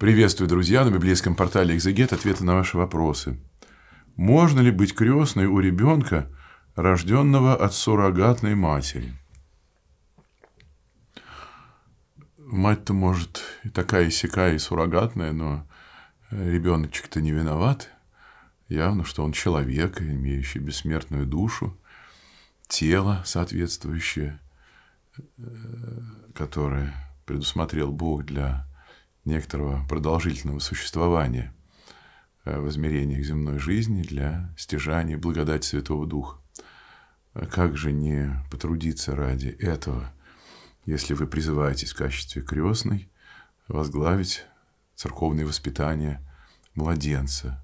Приветствую, друзья, на библейском портале «Экзегет» ответы на ваши вопросы. Можно ли быть крестной у ребенка, рожденного от суррогатной матери? Мать-то, может, и такая и сякая, и суррогатная, но ребеночек-то не виноват. Явно, что он человек, имеющий бессмертную душу, тело соответствующее, э, которое предусмотрел Бог для некоторого продолжительного существования э, в измерениях земной жизни для стяжания благодати Святого Духа. А как же не потрудиться ради этого, если вы призываетесь в качестве крестной возглавить церковное воспитание младенца?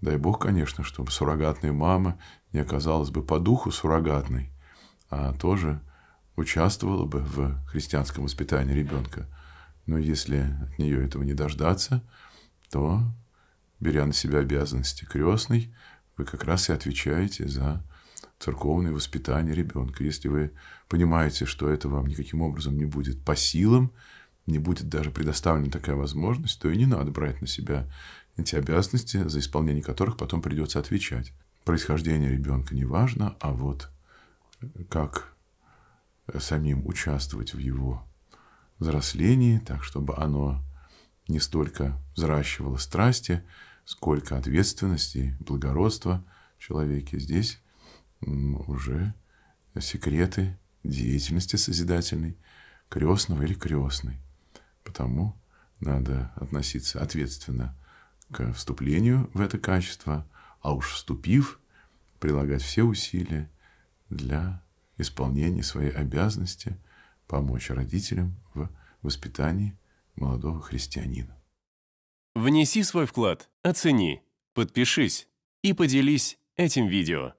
Дай Бог, конечно, чтобы суррогатная мама не оказалась бы по духу суррогатной, а тоже участвовала бы в христианском воспитании ребенка – но если от нее этого не дождаться, то, беря на себя обязанности крестной, вы как раз и отвечаете за церковное воспитание ребенка. Если вы понимаете, что это вам никаким образом не будет по силам, не будет даже предоставлена такая возможность, то и не надо брать на себя эти обязанности, за исполнение которых потом придется отвечать. Происхождение ребенка не важно, а вот как самим участвовать в его взрослении, так чтобы оно не столько взращивало страсти, сколько ответственности, благородства в человеке. Здесь уже секреты деятельности созидательной, крестного или крестной. Потому надо относиться ответственно к вступлению в это качество, а уж вступив, прилагать все усилия для исполнения своей обязанности – помочь родителям в воспитании молодого христианина. Внеси свой вклад, оцени, подпишись и поделись этим видео.